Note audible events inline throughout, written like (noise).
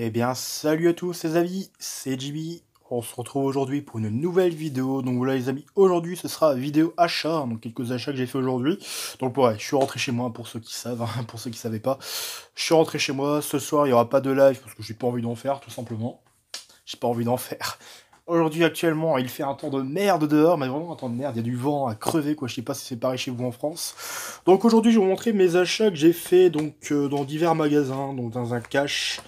Eh bien, salut à tous les amis, c'est Jimmy. On se retrouve aujourd'hui pour une nouvelle vidéo. Donc voilà les amis, aujourd'hui ce sera vidéo achat, donc quelques achats que j'ai fait aujourd'hui. Donc ouais, je suis rentré chez moi pour ceux qui savent, hein, pour ceux qui savaient pas. Je suis rentré chez moi, ce soir il n'y aura pas de live parce que j'ai pas envie d'en faire tout simplement. J'ai pas envie d'en faire. Aujourd'hui actuellement il fait un temps de merde dehors, mais vraiment un temps de merde, il y a du vent à crever quoi, je sais pas si c'est pareil chez vous en France. Donc aujourd'hui je vais vous montrer mes achats que j'ai fait donc euh, dans divers magasins, donc dans un cache.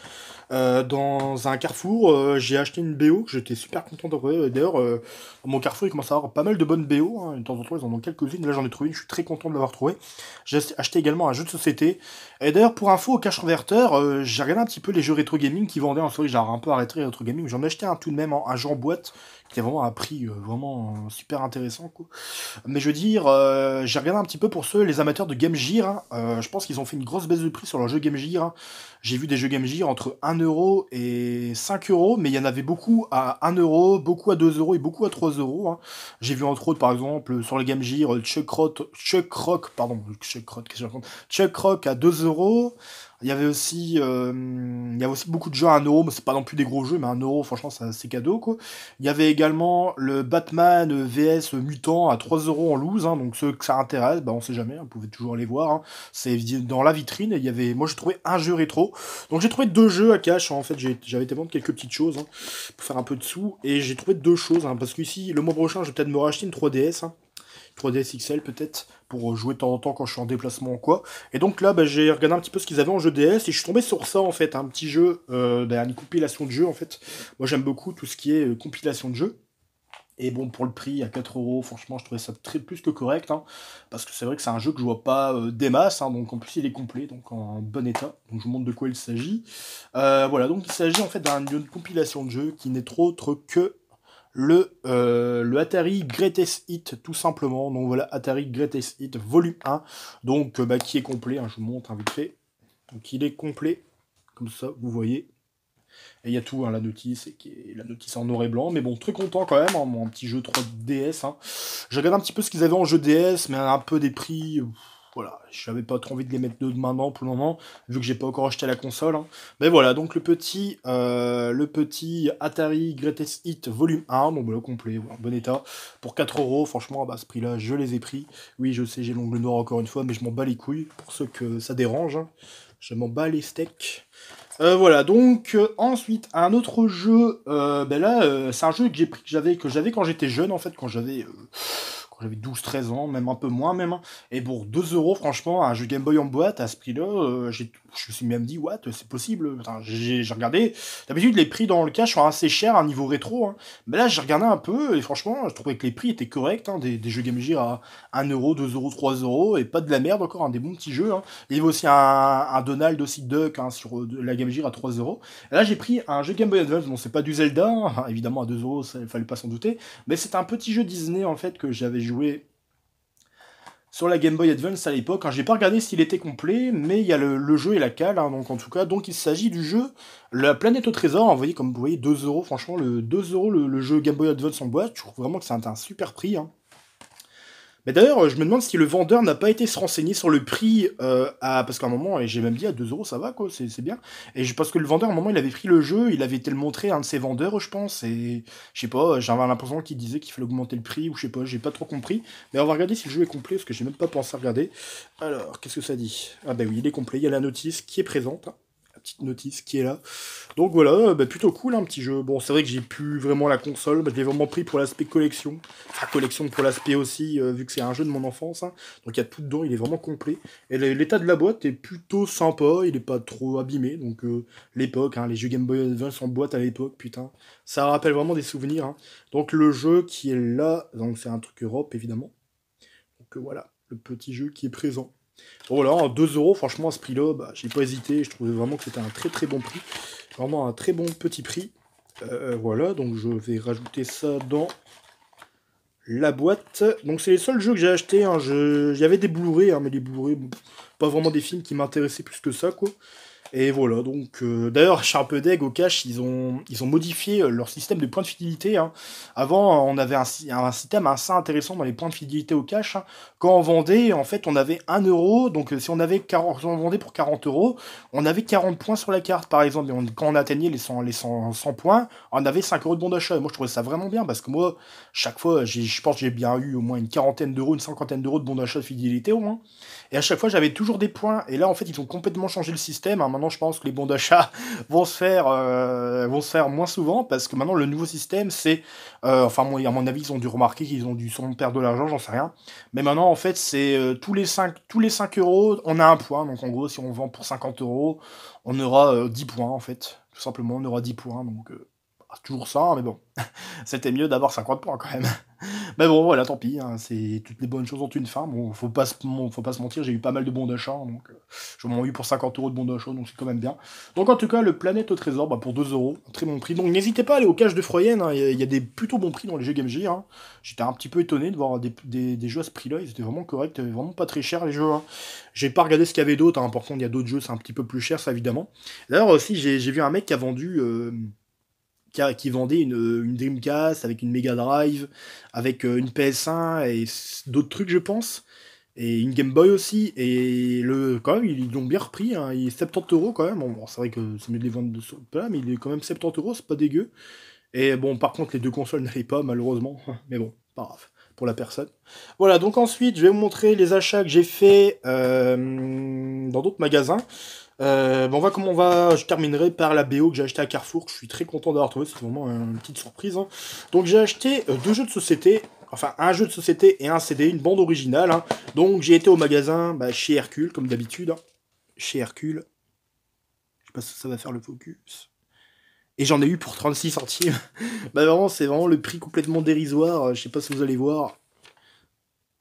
Euh, dans un carrefour, euh, j'ai acheté une BO que j'étais super content d'avoir. D'ailleurs, euh, mon carrefour, il commence à avoir pas mal de bonnes BO. Hein. De temps en temps, ils en ont quelques-unes. Là, j'en ai trouvé une, je suis très content de l'avoir trouvé. J'ai acheté également un jeu de société. Et d'ailleurs, pour info, au Cash converteur j'ai regardé un petit peu les jeux rétro gaming qui vendaient en soirée. J'ai un peu arrêté rétro gaming. J'en ai acheté un tout de même, en agent boîte, qui a vraiment un prix vraiment super intéressant. Mais je veux dire, j'ai regardé un petit peu pour ceux, les amateurs de Game Gear. Hein. je pense qu'ils ont fait une grosse baisse de prix sur leur jeu Game Gear. Hein. J'ai vu des jeux Game Gear entre 1 euro et 5 euros, mais il y en avait beaucoup à 1 euro, beaucoup à 2 euros et beaucoup à 3 euros. Hein. J'ai vu entre autres, par exemple, sur le Game Gear, Chuck Rock, pardon, Chuck Rock à 2 euros. Il y avait aussi, euh, il y avait aussi beaucoup de jeux à 1€, euro, c'est pas non plus des gros jeux, mais 1€, euro, franchement, c'est cadeau quoi. Il y avait également le Batman VS Mutant à 3€ en loose, hein, donc ceux que ça intéresse, bah on sait jamais, on hein, vous pouvez toujours aller voir. Hein. C'est dans la vitrine, il y avait, moi j'ai trouvé un jeu rétro. Donc j'ai trouvé deux jeux à cash, en fait, j'avais été vendre quelques petites choses pour faire un peu de sous, et j'ai trouvé deux choses, parce qu'ici, le mois prochain, je vais peut-être me racheter une 3DS. 3DS XL peut-être, pour jouer de temps en temps quand je suis en déplacement ou quoi. Et donc là, bah, j'ai regardé un petit peu ce qu'ils avaient en jeu DS, et je suis tombé sur ça en fait, un petit jeu, euh, bah, compilation de jeux en fait. Moi j'aime beaucoup tout ce qui est euh, compilation de jeux. Et bon, pour le prix, à 4 euros, franchement, je trouvais ça très plus que correct. Hein, parce que c'est vrai que c'est un jeu que je vois pas euh, des masses. Hein, donc en plus, il est complet, donc en bon état. Donc je vous montre de quoi il s'agit. Euh, voilà, donc il s'agit en fait d'un de compilation de jeux qui n'est autre que euh, le, Atari Greatest Hit, tout simplement. Donc voilà, Atari Greatest Hit volume 1, donc euh, bah, qui est complet, hein, je vous montre un hein, vite fait. Donc il est complet, comme ça, vous voyez. Et il y a tout, hein, la notice, et qui est la notice en noir et blanc. Mais bon, très content quand même, mon petit jeu 3DS. Hein. Je regarde un petit peu ce qu'ils avaient en jeu DS, mais un peu des prix voilà, n'avais pas trop envie de les mettre deux de maintenant pour le moment, vu que j'ai pas encore acheté la console. Hein. Mais voilà, donc le petit, euh, le petit Atari Greatest Hit Volume 1, donc le complet, en bon état, pour 4 euros. Franchement, à ce prix-là, je les ai pris. Oui, je sais, j'ai l'ongle noir encore une fois, mais je m'en bats les couilles pour ceux que ça dérange. Hein. Je m'en bats les steaks. Euh, voilà, donc euh, ensuite un autre jeu, ben là c'est un jeu que j'ai pris que j'avais que j'avais quand j'étais jeune en fait, quand j'avais j'avais 12-13 ans, même un peu moins même. Hein. Et pour 2 euros, franchement, un jeu Game Boy en boîte, à ce prix-là, euh, j'ai tout je me suis même dit, what, c'est possible. J'ai regardé. D'habitude, les prix dans le cash sont assez chers à un niveau rétro. Hein. Mais là, j'ai regardé un peu et franchement, je trouvais que les prix étaient corrects. Hein. des, jeux Game Gear à 1€, 2€, 3€ et pas de la merde encore. Hein, des bons petits jeux. Il y avait aussi un, un Donald aussi Duck sur euh, la Game Gear à 3€. Là, j'ai pris un jeu Game Boy Advance. Bon, c'est pas du Zelda. évidemment, à 2€, il fallait pas s'en douter. Mais c'est un petit jeu Disney en fait que j'avais joué sur la Game Boy Advance à l'époque. je j'ai pas regardé s'il était complet, mais il y a le, jeu et la cale, hein. donc en tout cas, donc il s'agit du jeu La Planète au Trésor, envoyé comme vous voyez 2 euros, franchement, le 2 euros le, jeu Game Boy Advance en boîte, je trouve vraiment que c'est un, un super prix. Hein. Mais d'ailleurs, euh, je me demande si le vendeur n'a pas été se renseigner sur le prix, euh, à, parce qu'à un moment, et j'ai même dit à 2€, euros, ça va, quoi, c'est bien. Et je, pense que le vendeur, à un moment, il avait pris le jeu, il avait été le montrer à un de ses vendeurs, je pense, et je sais pas, j'avais l'impression qu'il disait qu'il fallait augmenter le prix, ou je sais pas, j'ai pas trop compris. Mais on va regarder si le jeu est complet, parce que j'ai même pas pensé à regarder. Alors, qu'est-ce que ça dit Ah, bah oui, il est complet, il y a la notice qui est présente. Hein petite notice qui est là. Donc voilà, euh, bah, plutôt cool, un hein, petit jeu. Bon, c'est vrai que j'ai pu vraiment la console, mais je l'ai vraiment pris pour l'aspect collection. Enfin, collection pour l'aspect aussi, euh, vu que c'est un jeu de mon enfance. Hein. Donc il y a tout dedans, il est vraiment complet. Et l'état de la boîte est plutôt sympa, il n'est pas trop abîmé. Donc euh, l'époque, hein, les jeux Game Boy Advance en boîte à l'époque, putain, ça rappelle vraiment des souvenirs. Donc le jeu qui est là, donc c'est un truc Europe évidemment. Donc voilà, le petit jeu qui est présent. Voilà, 2 euros, franchement, à ce prix-là, bah, j'ai pas hésité. Je trouvais vraiment que c'était un très très bon prix. Vraiment un très bon petit prix. Euh, voilà, donc je vais rajouter ça dans la boîte. Donc c'est les seuls jeux que j'ai acheté, hein. Il y avait des Blu-ray, hein, mais les Blu-ray, pas vraiment des films qui m'intéressaient plus que ça, quoi. Et voilà, donc euh, d'ailleurs, Sharpedeg au cash, ils ont, ils ont modifié euh, leur système de points de fidélité. Hein. Avant, on avait un, un, système assez intéressant dans les points de fidélité au cash. Hein. Quand on vendait, en fait, on avait 1 euro. Donc, euh, si on avait vendait pour 40 euros, on avait 40 points sur la carte, par exemple. Et quand on atteignait les 100, 100, points, on avait 5 euros de bon d'achat. moi, je trouvais ça vraiment bien parce que moi, chaque fois, je pense que j'ai bien eu au moins une quarantaine d'euros, une cinquantaine d'euros de bon d'achat de fidélité au moins. Et à chaque fois, j'avais toujours des points. Et là, en fait, ils ont complètement changé le système. Hein. Maintenant, je pense que les bons d'achat (laughs) vont se faire euh, vont se faire moins souvent parce que maintenant, le nouveau système, c'est, euh, enfin, à mon avis, ils ont dû remarquer qu'ils ont dû perdre de l'argent, j'en sais rien. Mais maintenant, en fait, c'est euh, tous les 5 tous les 5 euros, on a un point. Donc, en gros, si on vend pour 50 euros, on aura 10 euh, points, en fait. Tout simplement, on aura 10 points. Donc, ah, toujours ça, mais bon, (laughs) c'était mieux d'avoir 50 points quand même. (laughs) mais bon, voilà, tant pis, hein. c'est toutes les bonnes choses ont une fin. Bon, faut pas, se, faut pas se mentir, j'ai eu pas mal de bons d'achat, donc euh, je m'en eu pour 50 euros de bons d'achat, donc c'est quand même bien. Donc en tout cas, le Planète au Trésor, bah, pour 2 euros, très bon prix. Donc n'hésitez pas à aller au cache de Froyenne, hein. il y, a des plutôt bons prix dans les jeux Game Gear. Hein. J'étais un petit peu étonné de voir des, des, jeux à ce prix-là, ils étaient vraiment corrects, vraiment pas très chers les jeux. J'ai pas regardé ce qu'il y avait d'autre, par contre, il y a d'autres jeux, c'est un petit peu plus cher, ça évidemment. D'ailleurs aussi, j'ai vu un mec qui a vendu. Euh, qui, vendait une, Dreamcast avec une Mega Drive, avec euh, une PS1 et d'autres trucs, je pense. Et une Game Boy aussi. Et le, quand même, ils l'ont bien repris. Hein. Il est 70 euros quand même. Bon, c'est vrai que c'est mieux de les vendre de là, mais il est quand même 70 euros, c'est pas dégueu. Et bon, par contre, les deux consoles n'allaient pas, malheureusement. (laughs) Mais bon, pas grave pour la personne. Voilà, donc ensuite, je vais vous montrer les achats que j'ai fait euh, dans d'autres magasins. Euh, bon, on va comment on va. Je terminerai par la BO que j'ai acheté à Carrefour. Je suis très content d'avoir trouvé. C'est vraiment une petite surprise. Hein. Donc j'ai acheté euh, deux jeux de société. Enfin, un jeu de société et un CD, une bande originale. Hein. Donc j'ai été au magasin bah, chez Hercule, comme d'habitude. Hein. Chez Hercule. Je sais pas si ça va faire le focus. Et j'en ai eu pour 36 centimes. (laughs) bah vraiment, c'est vraiment le prix complètement dérisoire. Euh, je sais pas si vous allez voir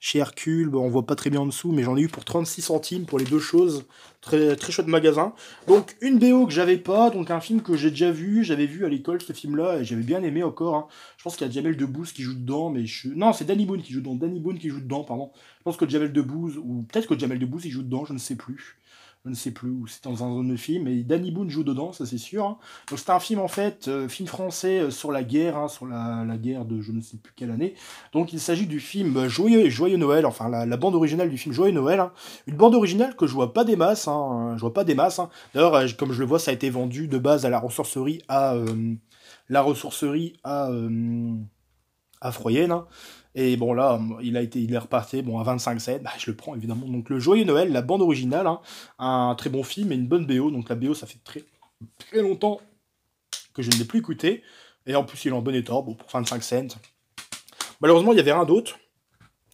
chez Hercule, on voit pas très bien en dessous, mais j'en ai eu pour 36 centimes pour les deux choses. Très, très chouette magasin. Donc une BO que j'avais pas, donc un film que j'ai déjà vu, j'avais vu à l'école ce film-là, et j'avais bien aimé encore. Hein. Je pense qu'il y a Jamel Debbouze qui joue dedans, mais je Non, c'est Danny Boone qui joue dedans, Danny Boone qui joue dedans, pardon. Je pense que Jamel Debbouze, ou peut-être que Jamel Debbouze il joue dedans, je ne sais plus je ne sais plus où, c'est dans un zone de film, et Danny Boone joue dedans, ça c'est sûr. Hein. Donc c'est un film en fait, euh, film français euh, sur la guerre, hein, sur la, guerre de je ne sais plus quelle année. Donc il s'agit du film euh, Joyeux, Joyeux Noël, enfin la, bande originale du film Joyeux Noël, hein. une bande originale que je vois pas des masses, je vois pas des masses. D'ailleurs, comme je le vois, ça a été vendu de base à la ressourcerie à la ressourcerie à à Froyenne. Et bon là, il a été, il est reparti, bon à 25 cents, bah, je le prends évidemment. Donc le Joyeux Noël, la bande originale, hein, un très bon film et une bonne BO. Donc la BO, ça fait très, très longtemps que je ne l'ai plus écouté. Et en plus, il est en bon état, bon, pour 25 cents. Malheureusement, il y avait rien d'autre.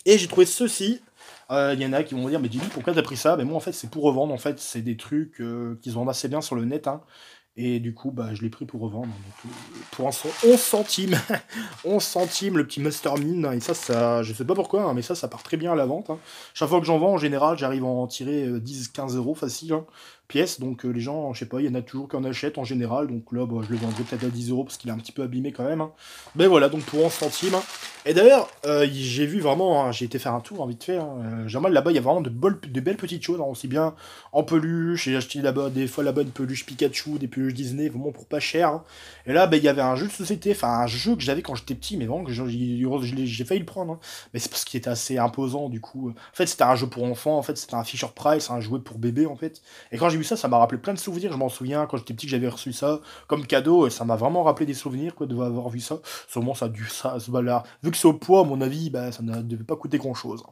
Et j'ai trouvé ceci. Euh, il y en a qui vont me dire, mais dis pourquoi t'as pris ça Mais ben, moi, en fait, c'est pour revendre. En fait, c'est des trucs euh, qui se vendent assez bien sur le net. Hein. Et du coup, bah, je l'ai pris pour revendre. Hein, euh, pour un son 11 centimes. 11 (laughs) centimes, le petit Mastermind, Mine. Hein, et ça, ça je sais pas pourquoi, hein, mais ça, ça part très bien à la vente. Chaque fois que j'en vends, en général, j'arrive à en tirer 10-15 euh, euros facile pièces. Donc euh, les gens, je sais pas, il y en a toujours qui en achètent en général. Donc là, bah, je le vendrai peut-être à 10 euros parce qu'il est un petit peu abîmé quand même. Hein. Mais voilà, donc pour 11 centimes. Hein. Et d'ailleurs, euh, j'ai vu vraiment, hein, j'ai été faire un tour vite fait. Euh, Jamal, là-bas, il y a vraiment de, belles petites choses. aussi bien en peluche. J'ai acheté là-bas des fois la bonne peluche Pikachu, des peluches Disney, vraiment pour pas cher. Et là, bah, il y avait un jeu de société, enfin un jeu que j'avais quand j'étais petit, mais vraiment que j'ai failli le prendre. Mais c'est parce qu'il était assez imposant du coup. En fait, c'était un jeu pour enfants, en fait, c'était un Fisher Price, un jouet pour bébé en fait. Et quand vu ça, ça m'a rappelé plein de souvenirs. Je m'en souviens quand j'étais petit que j'avais reçu ça comme cadeau. Et ça m'a vraiment rappelé des souvenirs quoi, de avoir vu ça. Sûrement, ça a dû ça. se là, vu que c'est au poids, à mon avis, bah, ça ne devait pas coûter grand chose.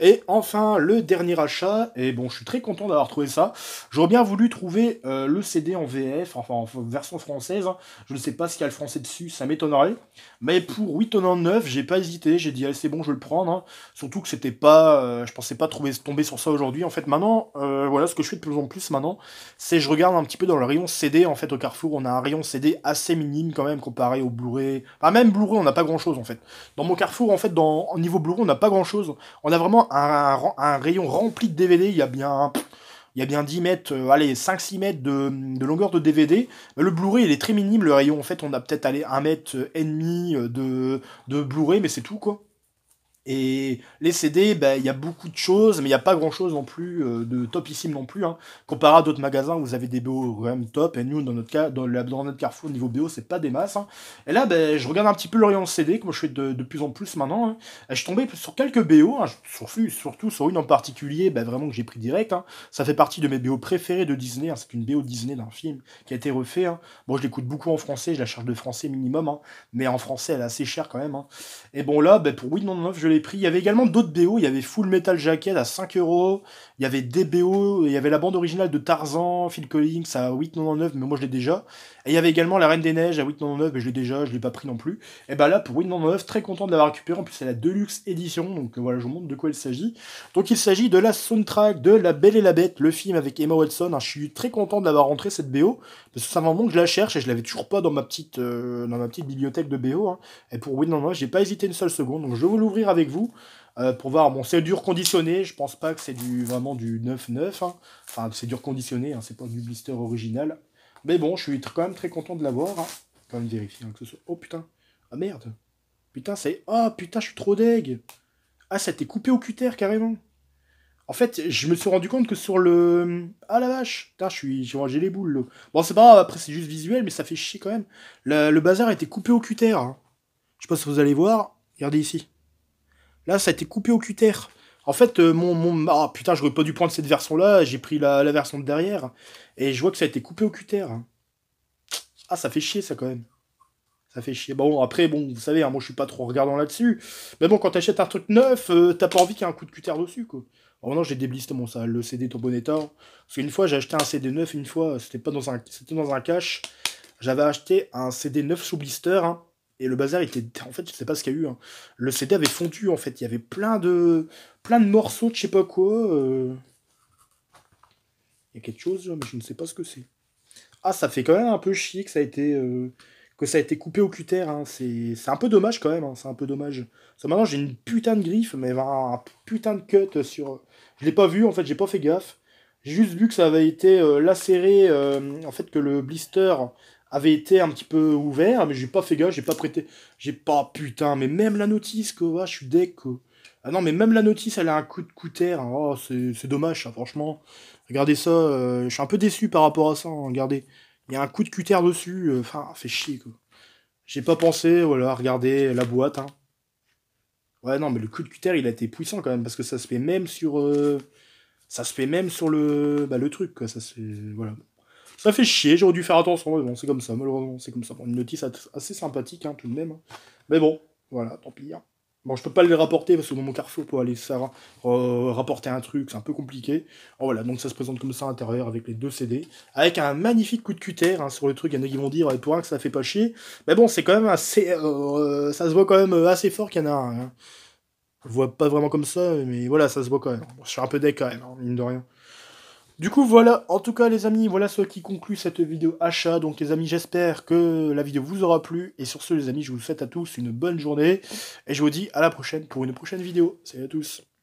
Et enfin, le dernier achat, et bon, je suis très content d'avoir trouvé ça. J'aurais bien voulu trouver euh, le CD en VF, enfin en version française. Hein. Je ne sais pas qu'il y a le français dessus, ça m'étonnerait. Mais pour vingt-neuf, j'ai pas hésité, j'ai dit, c'est bon, je vais le prendre. Hein. Surtout que c'était pas. Euh, je pensais pas trouver, tomber sur ça aujourd'hui. En fait, maintenant, euh, voilà, ce que je fais de plus en plus maintenant, c'est je regarde un petit peu dans le rayon CD. En fait, au Carrefour, on a un rayon CD assez minime quand même comparé au Blu-ray. Enfin, même Blu-ray, on n'a pas grand chose en fait. Dans mon Carrefour, en fait, dans, niveau Blu-ray, on n'a pas grand chose on a vraiment un, rayon rempli de DVD. Il y a bien, il y a bien 10 mètres, euh, allez, 5-6 mètres de, longueur de DVD. Le Blu-ray, il est très minime, le rayon. En fait, on a peut-être, allé 1 mètre et demi euh, de Blu-ray, mais c'est tout, quoi. Et les CD, ben, il y a beaucoup de choses, mais il n'y a pas grand chose non plus euh, de topissime non plus. Hein. Comparé à d'autres magasins vous avez des BO quand même top, et nous, dans notre, cas, dans, dans notre carrefour, niveau BO, c'est pas des masses. Hein. Et là, ben, je regarde un petit peu l'Orient CD, que moi je fais de, plus en plus maintenant. Hein. je suis tombé sur quelques BO, hein, surtout sur une en particulier, ben, vraiment que j'ai pris direct. Hein. Ça fait partie de mes BO préférés de Disney. Hein. C'est une BO Disney d'un film qui a été refait. Bon, je l'écoute beaucoup en français, je la charge de français minimum, mais en français, elle est assez chère quand même. Et bon, là, ben, pour 8,99, je l'ai pris, Il y avait également d'autres BO. Il y avait Full Metal Jacket à 5 euros. Il y avait des BO. Il y avait la bande originale de Tarzan, Phil Collins à 8,99, mais moi je l'ai déjà. Et il y avait également La Reine des Neiges à 8,99, mais je l'ai déjà, je l'ai pas pris non plus. Et ben là, pour 8,99, très content de l'avoir récupéré. En plus, c'est la Deluxe édition, Donc euh, voilà, je vous montre de quoi il s'agit. Donc il s'agit de la soundtrack de La Belle et la Bête, le film avec Emma Watson. Ah, je suis très content de l'avoir rentré cette BO, parce que ça m'en moment que je la cherche et je l'avais toujours pas dans ma petite, euh, dans ma petite bibliothèque de BO. Hein. Et pour 8,99, j'ai pas hésité une seule seconde. Donc je vais vous l'ouvrir avec vous. Euh, pour voir, bon, c'est dur conditionné. je pense pas que c'est du, vraiment du 9-9. Hein. Enfin, c'est dur conditionné hein, c'est pas du blister original. Mais bon, je suis quand même très content de l'avoir. Hein. Quand même vérifier que ce soit. Oh putain, ah merde. Putain, c'est. Oh putain, je suis trop deg. Ah, ça a été coupé au cutter carrément. En fait, je me suis rendu compte que sur le. à ah, la vache Putain, je suis... j'ai rangé les boules. Bon, c'est pas grave, après c'est juste visuel, mais ça fait chier quand même. Le, le bazar a été coupé au cutter. Je sais pas si vous allez voir. Regardez ici. Là, ça a été coupé au cutter. En fait, euh, mon, mon... Ah, putain, j'aurais pas dû prendre cette version-là, j'ai pris la, la, version de derrière. Et je vois que ça a été coupé au cutter. Hein. Ah, ça fait chier, ça, quand même. Ça fait chier. Bon, après, bon, vous savez, hein, moi, je suis pas trop regardant là-dessus. Mais bon, quand achètes un truc neuf, euh, t'as pas envie qu'il y ait un coup de cutter dessus, quoi. Oh non, j'ai déblisté mon ça, le CD ton bon Parce qu'une fois, j'ai acheté un CD neuf, une fois, c'était pas dans un, c'était dans un cache. J'avais acheté un CD neuf sous blister, hein et le bazar était en fait je sais pas ce qu'il y a eu hein. le CD avait fondu en fait il y avait plein de plein de morceaux de je sais pas quoi euh. il y a quelque chose mais je ne sais pas ce que c'est ah ça fait quand même un peu chier que ça a été euh, que ça a été coupé au cutter hein. c'est un peu dommage quand même hein. c'est un peu dommage ça maintenant j'ai une putain de griffe mais un putain de cut sur je l'ai pas vu en fait j'ai pas fait gaffe j'ai juste vu que ça avait été euh, lacéré en fait que le blister avait été un petit peu ouvert, mais j'ai pas fait gaffe, j'ai pas prêté. J'ai pas, putain, mais même la notice, quoi, ah, je suis déco Ah non, mais même la notice, elle a un coup de cutter hein. Oh, c'est dommage, franchement. Regardez ça, euh, je suis un peu déçu par rapport à ça, hein, regardez. Il y a un coup de cutter dessus, euh, enfin, fait chier, quoi. J'ai pas pensé, voilà, regardez la boîte, hein. Ouais, non, mais le coup de cutter, il a été puissant quand même, parce que ça se fait même sur. Euh, ça se fait même sur le. Bah, le truc, quoi. Ça se Voilà ça fait chier, j'aurais dû faire attention, mais bon, c'est comme ça, malheureusement, c'est comme ça. Bon, une notice assez sympathique, hein, tout de même. Hein. Mais bon, voilà, tant pis. Hein. Bon, je peux pas le rapporter parce que mon carrefour, pour aller ça, euh, rapporter un truc, c'est un peu compliqué. Oh, voilà, donc ça se présente comme ça à l'intérieur avec les deux CD. Avec un magnifique coup de cutter sur le truc. Il y en a qui vont dire, pour un que ça fait pas chier. Mais bon, c'est quand même assez. Euh, ça se voit quand même euh, assez fort qu'il y en a un. Je vois pas vraiment comme ça, mais voilà, ça se voit quand même. je suis un peu deck quand même, mine de rien. Du coup, voilà, en tout cas, les amis, voilà ce qui conclut cette vidéo achat. Donc, les amis, j'espère que la vidéo vous aura plu. Et sur ce, les amis, je vous souhaite à tous une bonne journée. Et je vous dis à la prochaine pour une prochaine vidéo. Salut à tous.